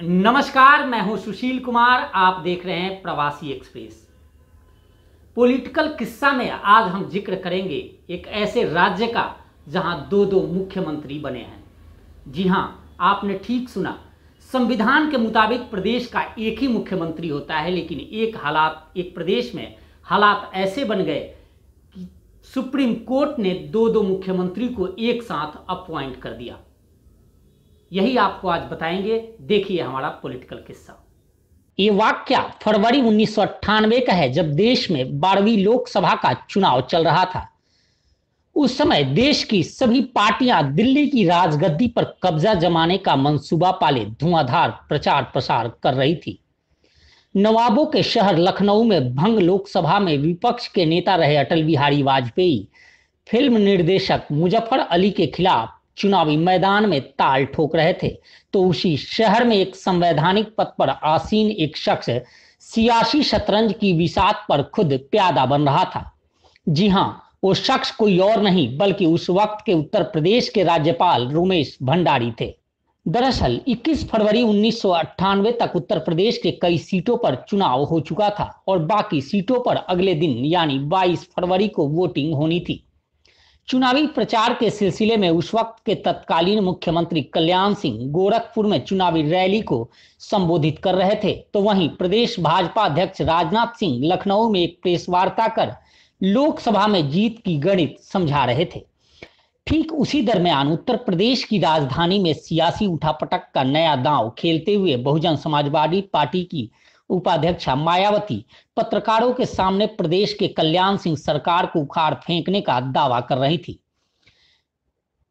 नमस्कार मैं हूं सुशील कुमार आप देख रहे हैं प्रवासी एक्सप्रेस पॉलिटिकल किस्सा में आज हम जिक्र करेंगे एक ऐसे राज्य का जहां दो दो मुख्यमंत्री बने हैं जी हां आपने ठीक सुना संविधान के मुताबिक प्रदेश का एक ही मुख्यमंत्री होता है लेकिन एक हालात एक प्रदेश में हालात ऐसे बन गए कि सुप्रीम कोर्ट ने दो दो मुख्यमंत्री को एक साथ अपॉइंट कर दिया यही आपको आज बताएंगे देखिए हमारा पॉलिटिकल किस्सा ये वाक्य फरवरी उन्नीस का है जब देश में बारहवीं लोकसभा का चुनाव चल रहा था उस समय देश की सभी पार्टियां दिल्ली की राजगद्दी पर कब्जा जमाने का मंसूबा पाले धुआंधार प्रचार प्रसार कर रही थी नवाबों के शहर लखनऊ में भंग लोकसभा में विपक्ष के नेता रहे अटल बिहारी वाजपेयी फिल्म निर्देशक मुजफ्फर अली के खिलाफ चुनावी मैदान में ताल ठोक रहे थे तो उसी शहर में एक संवैधानिक पद पर आसीन एक शख्स सियासी शतरंज की विषात पर खुद प्यादा बन रहा था जी हाँ वो शख्स कोई और नहीं बल्कि उस वक्त के उत्तर प्रदेश के राज्यपाल रोमेश भंडारी थे दरअसल 21 फरवरी उन्नीस तक उत्तर प्रदेश के कई सीटों पर चुनाव हो चुका था और बाकी सीटों पर अगले दिन यानी 22 फरवरी को वोटिंग होनी थी चुनावी प्रचार के सिलसिले में उस वक्त के तत्कालीन मुख्यमंत्री कल्याण सिंह गोरखपुर में चुनावी रैली को संबोधित कर रहे थे तो वहीं प्रदेश भाजपा अध्यक्ष राजनाथ सिंह लखनऊ में एक प्रेस वार्ता कर लोकसभा में जीत की गणित समझा रहे थे ठीक उसी दरमियान उत्तर प्रदेश की राजधानी में सियासी उठापटक का नया दांव खेलते हुए बहुजन समाजवादी पार्टी की उपाध्यक्षा मायावती पत्रकारों के सामने प्रदेश के कल्याण सिंह सरकार को उखाड़ फेंकने का दावा कर रही थी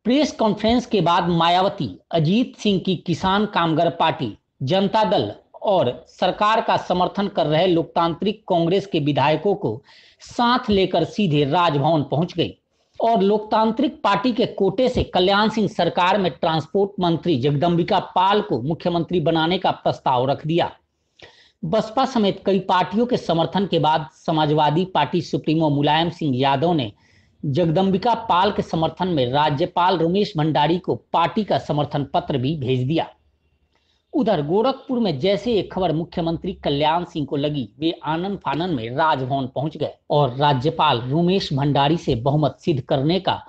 प्रेस कॉन्फ्रेंस के बाद मायावती अजीत सिंह की किसान कामगार पार्टी जनता दल और सरकार का समर्थन कर रहे लोकतांत्रिक कांग्रेस के विधायकों को साथ लेकर सीधे राजभवन पहुंच गई और लोकतांत्रिक पार्टी के कोटे से कल्याण सिंह सरकार में ट्रांसपोर्ट मंत्री जगदम्बिका पाल को मुख्यमंत्री बनाने का प्रस्ताव रख दिया बसपा समेत कई पार्टियों के समर्थन के बाद समाजवादी पार्टी सुप्रीमो मुलायम सिंह यादव ने जगदम्बिका पाल के समर्थन में राज्यपाल रमेश भंडारी को पार्टी का समर्थन पत्र भी भेज दिया उधर गोरखपुर में जैसे एक खबर मुख्यमंत्री कल्याण सिंह को लगी वे आनंद फानन में राजभवन पहुंच गए और राज्यपाल रमेश भंडारी से बहुमत सिद्ध करने का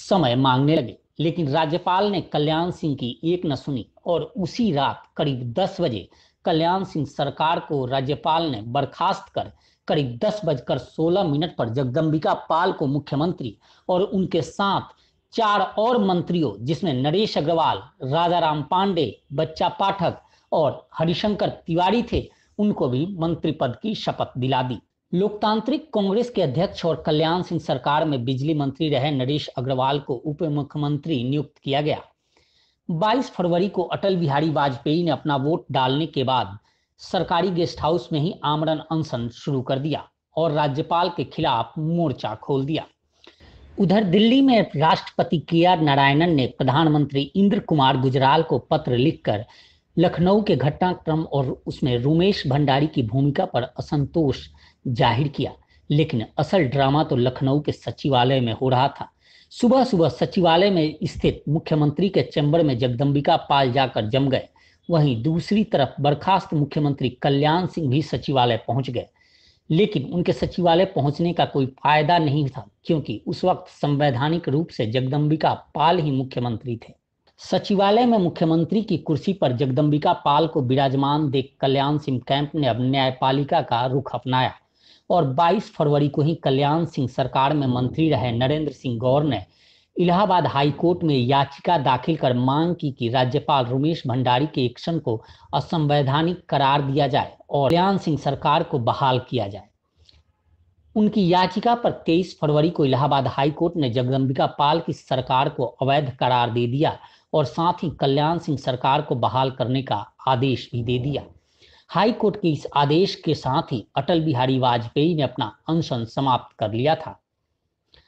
समय मांगने लगे लेकिन राज्यपाल ने कल्याण सिंह की एक न सुनी और उसी रात करीब दस बजे कल्याण सिंह सरकार को राज्यपाल ने बर्खास्त कर करीब दस बजकर सोलह मिनट पर जगदम्बिका पाल को मुख्यमंत्री और उनके साथ चार और मंत्रियों जिसमें नरेश अग्रवाल राजा राम पांडे बच्चा पाठक और हरिशंकर तिवारी थे उनको भी मंत्री पद की शपथ दिला दी लोकतांत्रिक कांग्रेस के अध्यक्ष और कल्याण सिंह सरकार में बिजली मंत्री रहे नरेश अग्रवाल को उप मुख्यमंत्री नियुक्त किया गया 22 फरवरी को अटल बिहारी वाजपेयी ने अपना वोट डालने के बाद सरकारी गेस्ट हाउस में ही आमरण अनशन शुरू कर दिया और राज्यपाल के खिलाफ मोर्चा खोल दिया उधर दिल्ली में राष्ट्रपति के आर नारायणन ने प्रधानमंत्री इंद्र कुमार गुजराल को पत्र लिखकर लखनऊ के घटनाक्रम और उसमें रुमेश भंडारी की भूमिका पर असंतोष जाहिर किया लेकिन असल ड्रामा तो लखनऊ के सचिवालय में हो रहा था सुबह सुबह सचिवालय में स्थित मुख्यमंत्री के चैम्बर में जगदम्बिका पाल जाकर जम गए वहीं दूसरी तरफ बर्खास्त मुख्यमंत्री कल्याण सिंह भी सचिवालय पहुंच गए लेकिन उनके सचिवालय पहुंचने का कोई फायदा नहीं था क्योंकि उस वक्त संवैधानिक रूप से जगदम्बिका पाल ही मुख्यमंत्री थे सचिवालय में मुख्यमंत्री की कुर्सी पर जगदम्बिका पाल को विराजमान देख कल्याण सिंह कैंप ने अब न्यायपालिका का रुख अपनाया और 22 फरवरी को ही कल्याण सिंह सरकार में मंत्री रहे नरेंद्र सिंह गौर ने इलाहाबाद हाईकोर्ट में याचिका दाखिल कर मांग की कि राज्यपाल रमेश भंडारी के एक्शन को असंवैधानिक करार दिया जाए और कल्याण सिंह सरकार को बहाल किया जाए उनकी याचिका पर 23 फरवरी को इलाहाबाद हाईकोर्ट ने जगदम्बिका पाल की सरकार को अवैध करार दे दिया और साथ ही कल्याण सिंह सरकार को बहाल करने का आदेश भी दे दिया हाई कोर्ट के इस आदेश के साथ ही अटल बिहारी वाजपेयी ने अपना अनशन समाप्त कर लिया था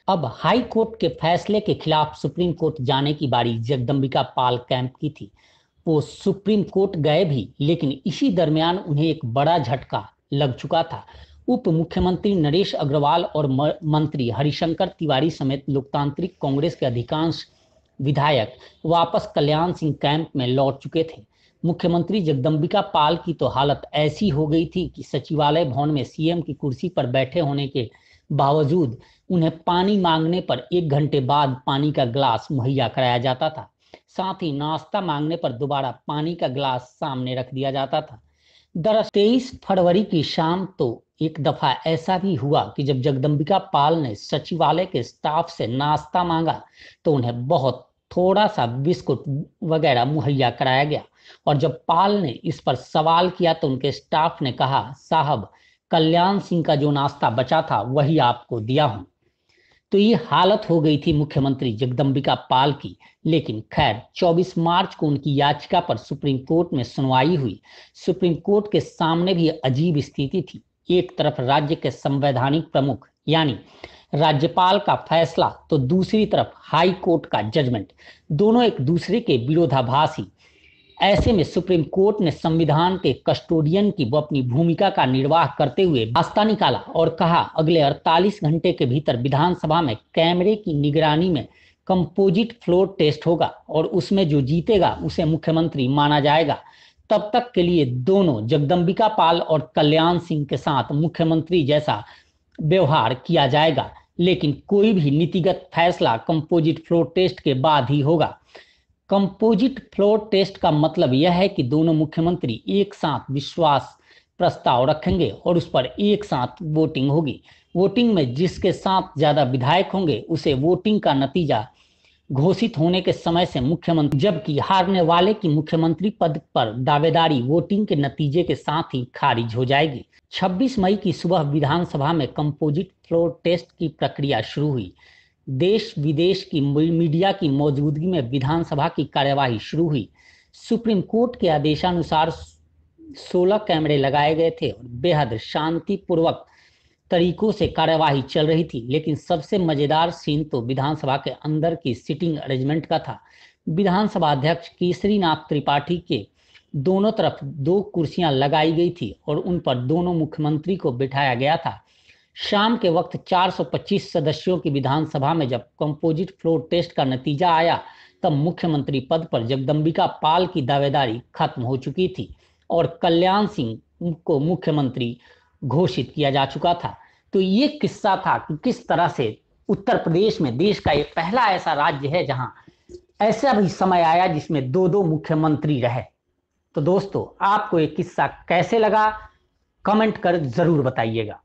अब हाई कोर्ट के फैसले के खिलाफ सुप्रीम कोर्ट जाने की बारी जगदम्बिका पाल कैंप की थी वो सुप्रीम कोर्ट गए भी लेकिन इसी दरमियान उन्हें एक बड़ा झटका लग चुका था उप मुख्यमंत्री नरेश अग्रवाल और मंत्री हरिशंकर तिवारी समेत लोकतांत्रिक कांग्रेस के अधिकांश विधायक वापस कल्याण सिंह कैंप में लौट चुके थे मुख्यमंत्री जगदम्बिका पाल की तो हालत ऐसी हो गई थी कि सचिवालय भवन में सीएम की कुर्सी पर बैठे होने के बावजूद उन्हें पानी मांगने पर एक घंटे बाद पानी का ग्लास मुहैया कराया जाता था साथ ही नाश्ता मांगने पर दोबारा पानी का ग्लास सामने रख दिया जाता था दरअसल तेईस फरवरी की शाम तो एक दफा ऐसा भी हुआ कि जब जगदम्बिका पाल ने सचिवालय के स्टाफ से नाश्ता मांगा तो उन्हें बहुत थोड़ा सा बिस्कुट वगैरह मुहैया कराया गया और जब पाल ने इस पर सवाल किया तो उनके स्टाफ ने कहा साहब कल्याण सिंह का जो नाश्ता बचा था वही आपको दिया हूं तो ये हालत हो गई थी मुख्यमंत्री जगदम्बिका पाल की लेकिन खैर 24 मार्च को उनकी याचिका पर सुप्रीम कोर्ट में सुनवाई हुई सुप्रीम कोर्ट के सामने भी अजीब स्थिति थी एक तरफ राज्य के संवैधानिक प्रमुख यानी राज्यपाल का फैसला तो दूसरी तरफ हाई कोर्ट का जजमेंट दोनों एक दूसरे के विरोधाभासी ऐसे में सुप्रीम कोर्ट ने संविधान के कस्टोडियन की वो अपनी भूमिका का निर्वाह करते हुए रास्ता निकाला और कहा अगले 48 घंटे के भीतर विधानसभा में कैमरे की निगरानी में कंपोजिट फ्लोर टेस्ट होगा और उसमें जो जीतेगा उसे मुख्यमंत्री माना जाएगा तब तक के लिए दोनों जगदम्बिका पाल और कल्याण सिंह के साथ मुख्यमंत्री जैसा व्यवहार किया जाएगा लेकिन कोई भी नीतिगत फैसला कंपोजिट फ्लोर टेस्ट के बाद ही होगा कंपोजिट फ्लोर टेस्ट का मतलब यह है कि दोनों मुख्यमंत्री एक साथ विश्वास प्रस्ताव रखेंगे और उस पर एक साथ वोटिंग होगी वोटिंग में जिसके साथ ज़्यादा विधायक होंगे उसे वोटिंग का नतीजा घोषित होने के समय से मुख्यमंत्री जबकि हारने वाले की मुख्यमंत्री पद पर दावेदारी वोटिंग के नतीजे के साथ ही खारिज हो जाएगी 26 मई की सुबह विधानसभा में कंपोजिट फ्लोर टेस्ट की प्रक्रिया शुरू हुई देश विदेश की मीडिया की मौजूदगी में विधानसभा की कार्यवाही शुरू हुई सुप्रीम कोर्ट के आदेशानुसार सोलह कैमरे लगाए गए थे और बेहद शांतिपूर्वक तरीकों से कार्यवाही चल रही थी लेकिन सबसे मजेदार सीन तो विधानसभा के अंदर की सिटिंग अरेंजमेंट का था विधानसभा अध्यक्ष केसरी त्रिपाठी के दोनों तरफ दो कुर्सियां लगाई गई थी और उन पर दोनों मुख्यमंत्री को बिठाया गया था शाम के वक्त 425 सदस्यों की विधानसभा में जब कंपोजिट फ्लोर टेस्ट का नतीजा आया तब मुख्यमंत्री पद पर जगदम्बिका पाल की दावेदारी खत्म हो चुकी थी और कल्याण सिंह को मुख्यमंत्री घोषित किया जा चुका था तो ये किस्सा था कि किस तरह से उत्तर प्रदेश में देश का एक पहला ऐसा राज्य है जहां ऐसा भी समय आया जिसमें दो दो मुख्यमंत्री रहे तो दोस्तों आपको ये किस्सा कैसे लगा कमेंट कर जरूर बताइएगा